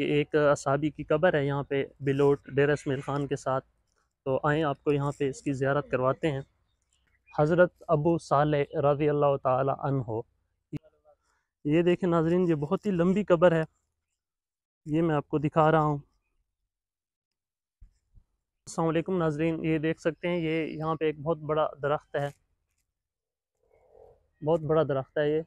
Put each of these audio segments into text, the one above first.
कि एक असाबी की कबर है यहाँ पे बिलोट डेर इसमेल ख़ान के साथ तो आएँ आपको यहाँ पे इसकी ज़्यारत करवाते हैं हज़रत अबू साल रज़ी अल्लाह तन हो ये देखें नाजरीन ये बहुत ही लंबी क़बर है ये मैं आपको दिखा रहा हूँ असलकुम नाजरीन ये देख सकते हैं ये यहाँ पे एक बहुत बड़ा दरख्त है बहुत बड़ा दरख्त है ये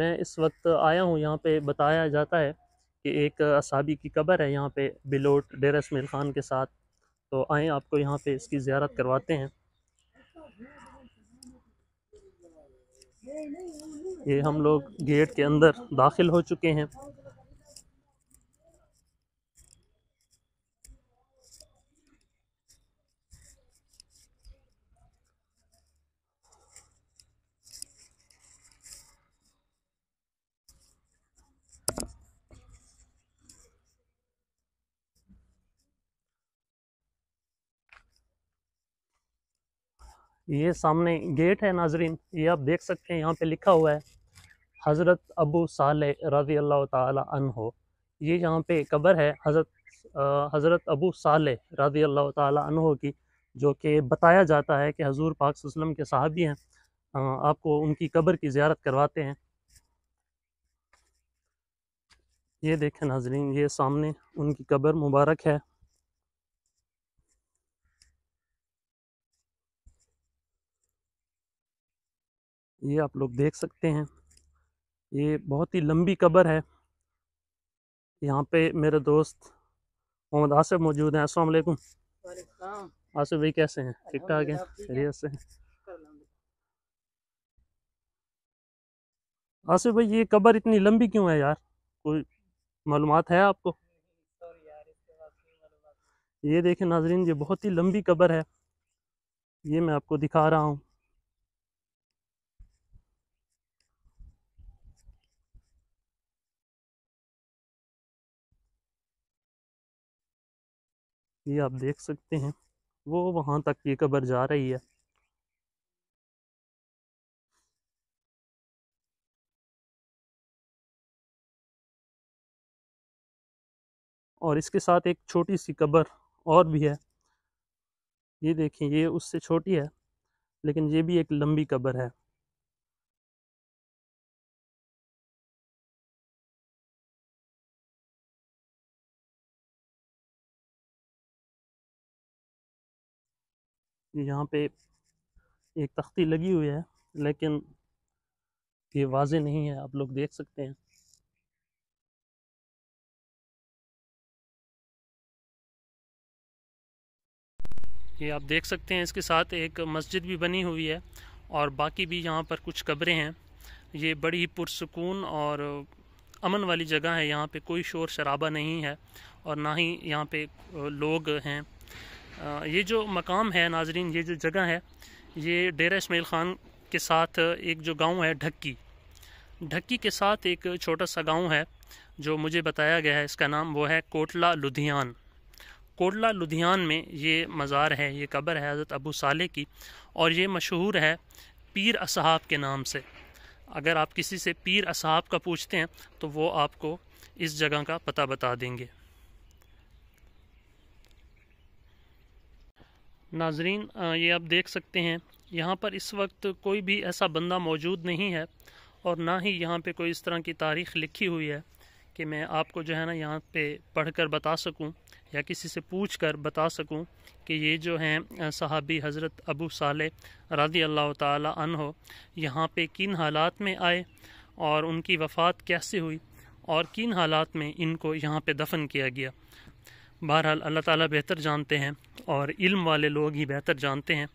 मैं इस वक्त आया हूँ यहाँ पे बताया जाता है कि एक असाबी की कब्र है यहाँ पे बिलोट डेर इसमेल ख़ान के साथ तो आएँ आपको यहाँ पे इसकी ज़्यारत करवाते हैं ये हम लोग गेट के अंदर दाखिल हो चुके हैं ये सामने गेट है नाजरीन ये आप देख सकते हैं यहाँ पे लिखा हुआ है हज़रत अबू साल रज़ी अल्लाह तन ये यहाँ पे कबर है हज़रत हज़रत अबू साल रज़ी अल्लाह तन की जो कि बताया जाता है कि हजूर पाक वसलम के साहबी हैं आपको उनकी कबर की ज़्यारत करवाते हैं ये देखें नाजरीन ये सामने उनकी कबर मुबारक है ये आप लोग देख सकते हैं ये बहुत ही लंबी कबर है यहाँ पे मेरे दोस्त मोहम्मद आसिफ मौजूद हैं अस्सलाम वालेकुम आसिफ भाई कैसे हैं ठीक ठाक हैं खैरियत से हैं आसिफ भाई ये कबर इतनी लंबी क्यों है यार कोई मालूम है आपको ये देखें नाजरीन ये बहुत ही लंबी कबर है ये मैं आपको दिखा रहा हूँ ये आप देख सकते हैं वो वहाँ तक ये कबर जा रही है और इसके साथ एक छोटी सी कबर और भी है ये देखें ये उससे छोटी है लेकिन ये भी एक लंबी कबर है यहाँ पे एक तख्ती लगी हुई है लेकिन ये वाजे नहीं है आप लोग देख सकते हैं ये आप देख सकते हैं इसके साथ एक मस्जिद भी बनी हुई है और बाकी भी यहाँ पर कुछ कब्रें हैं ये बड़ी ही पुरसकून और अमन वाली जगह है यहाँ पे कोई शोर शराबा नहीं है और ना ही यहाँ पे लोग हैं ये जो मकाम है नाजरीन ये जो जगह है ये डेरा इसमाइल ख़ान के साथ एक जो गांव है ढक्की ढक्की के साथ एक छोटा सा गांव है जो मुझे बताया गया है इसका नाम वो है कोटला लुधियान कोटला लुधियान में ये मज़ार है ये कब्र है हज़रत अबू साले की और ये मशहूर है पीर असहाब के नाम से अगर आप किसी से पीर असहाब का पूछते हैं तो वो आपको इस जगह का पता बता देंगे नाजरीन ये आप देख सकते हैं यहाँ पर इस वक्त कोई भी ऐसा बंदा मौजूद नहीं है और ना ही यहाँ पे कोई इस तरह की तारीख लिखी हुई है कि मैं आपको जो है ना यहाँ पे पढ़कर बता सकूँ या किसी से पूछ कर बता सकूँ कि ये जो हैं सहाबी हज़रत अबू साल रदी अल्लाह तन हो यहाँ पे किन हालात में आए और उनकी वफ़ात कैसे हुई और किन हालात में इनको यहाँ पे दफन किया गया बहरहाल अल्लाह ताला बेहतर जानते हैं और इल्म वाले लोग ही बेहतर जानते हैं